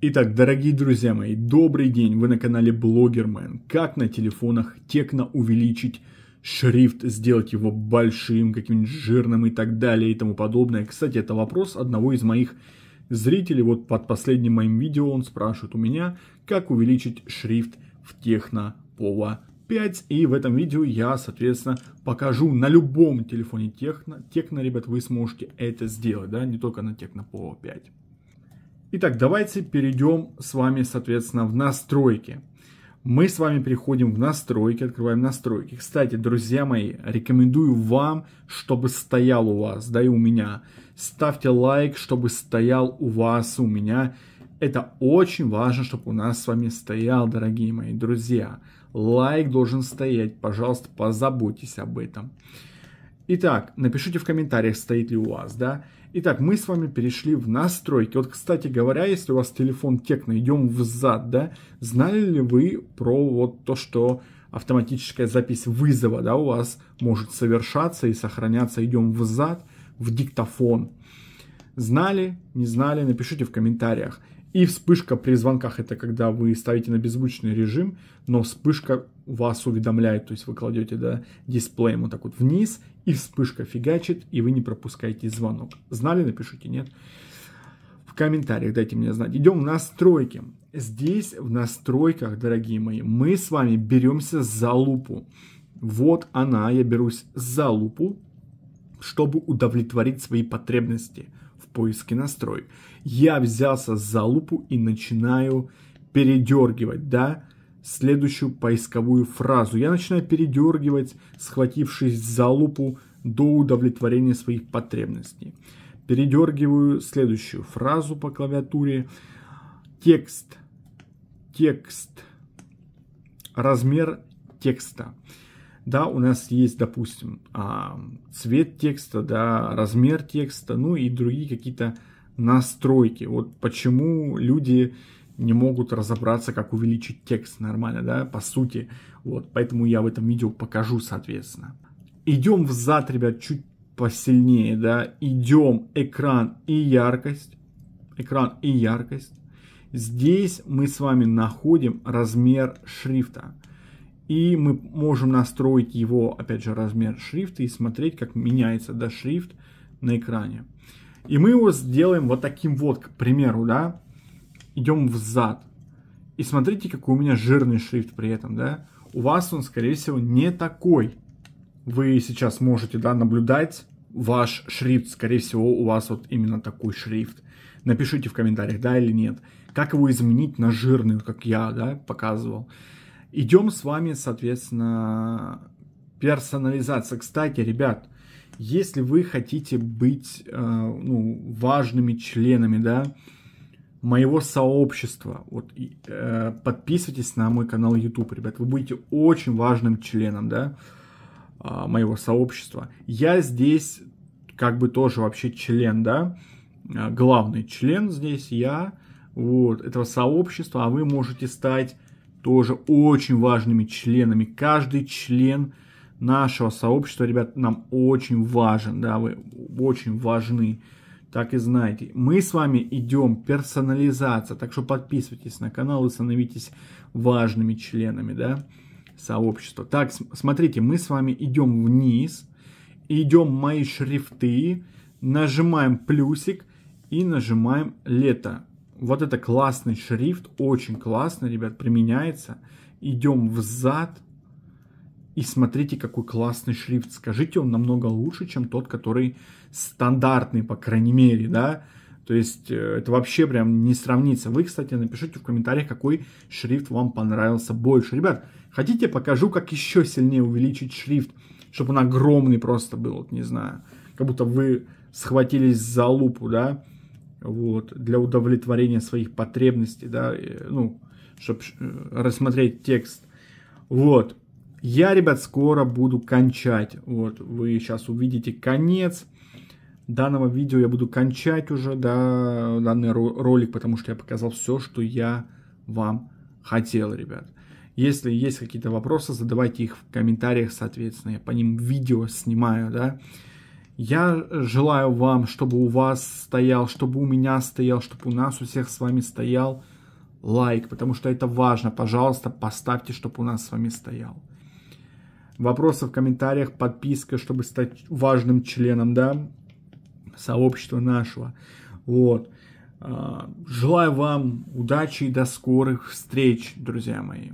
Итак, дорогие друзья мои, добрый день, вы на канале Блогермен. Как на телефонах текно увеличить шрифт, сделать его большим, каким-нибудь жирным и так далее и тому подобное. Кстати, это вопрос одного из моих зрителей, вот под последним моим видео он спрашивает у меня, как увеличить шрифт в техно пола 5. И в этом видео я, соответственно, покажу на любом телефоне техно. Техно, ребят, вы сможете это сделать, да, не только на техно пола 5. Итак, давайте перейдем с вами, соответственно, в настройки. Мы с вами переходим в настройки, открываем настройки. Кстати, друзья мои, рекомендую вам, чтобы стоял у вас, да и у меня. Ставьте лайк, чтобы стоял у вас, у меня. Это очень важно, чтобы у нас с вами стоял, дорогие мои друзья. Лайк должен стоять, пожалуйста, позаботьтесь об этом. Итак, напишите в комментариях, стоит ли у вас, да? Итак, мы с вами перешли в настройки. Вот, кстати говоря, если у вас телефон Текно, идем взад, да? Знали ли вы про вот то, что автоматическая запись вызова, да, у вас может совершаться и сохраняться, идем взад, в диктофон. Знали, не знали, напишите в комментариях. И вспышка при звонках, это когда вы ставите на беззвучный режим, но вспышка вас уведомляет, то есть вы кладете да, дисплей вот так вот вниз, и вспышка фигачит, и вы не пропускаете звонок. Знали, напишите, нет? В комментариях дайте мне знать. Идем в настройки. Здесь в настройках, дорогие мои, мы с вами беремся за лупу. Вот она, я берусь за лупу, чтобы удовлетворить свои потребности – в поиске настрой. Я взялся за лупу и начинаю передергивать, да, следующую поисковую фразу. Я начинаю передергивать, схватившись за лупу до удовлетворения своих потребностей. Передергиваю следующую фразу по клавиатуре. Текст. Текст. Размер текста да, у нас есть, допустим, а, цвет текста, да, размер текста, ну и другие какие-то настройки. Вот почему люди не могут разобраться, как увеличить текст нормально, да, по сути. Вот, поэтому я в этом видео покажу, соответственно. Идем в зад, ребят, чуть посильнее, да. Идем экран и яркость. Экран и яркость. Здесь мы с вами находим размер шрифта. И мы можем настроить его, опять же, размер шрифта и смотреть, как меняется да, шрифт на экране. И мы его сделаем вот таким вот, к примеру, да. Идем взад. И смотрите, какой у меня жирный шрифт при этом, да. У вас он, скорее всего, не такой. Вы сейчас можете, да, наблюдать ваш шрифт. Скорее всего, у вас вот именно такой шрифт. Напишите в комментариях, да или нет. Как его изменить на жирный, как я, да, показывал. Идем с вами, соответственно, персонализация. Кстати, ребят, если вы хотите быть э, ну, важными членами, да, моего сообщества, вот э, подписывайтесь на мой канал YouTube, ребят, вы будете очень важным членом, да, э, моего сообщества. Я здесь как бы тоже вообще член, да, а, главный член здесь я, вот, этого сообщества, а вы можете стать тоже очень важными членами. Каждый член нашего сообщества, ребят, нам очень важен, да, вы очень важны, так и знаете. Мы с вами идем персонализация, так что подписывайтесь на канал и становитесь важными членами, да, сообщества. Так, смотрите, мы с вами идем вниз, идем мои шрифты, нажимаем плюсик и нажимаем лето. Вот это классный шрифт, очень классно, ребят, применяется. Идем взад и смотрите, какой классный шрифт. Скажите, он намного лучше, чем тот, который стандартный, по крайней мере, да. То есть э, это вообще прям не сравнится. Вы, кстати, напишите в комментариях, какой шрифт вам понравился больше. Ребят, хотите, покажу, как еще сильнее увеличить шрифт, чтобы он огромный просто был, вот не знаю. Как будто вы схватились за лупу, да вот, для удовлетворения своих потребностей, да, ну, чтобы э, рассмотреть текст. Вот. Я, ребят, скоро буду кончать. Вот, вы сейчас увидите конец данного видео. Я буду кончать уже, да, данный ролик, потому что я показал все, что я вам хотел, ребят. Если есть какие-то вопросы, задавайте их в комментариях, соответственно, я по ним видео снимаю, да. Я желаю вам, чтобы у вас стоял, чтобы у меня стоял, чтобы у нас у всех с вами стоял лайк, потому что это важно. Пожалуйста, поставьте, чтобы у нас с вами стоял. Вопросы в комментариях, подписка, чтобы стать важным членом, да, сообщества нашего. Вот. А, желаю вам удачи и до скорых встреч, друзья мои.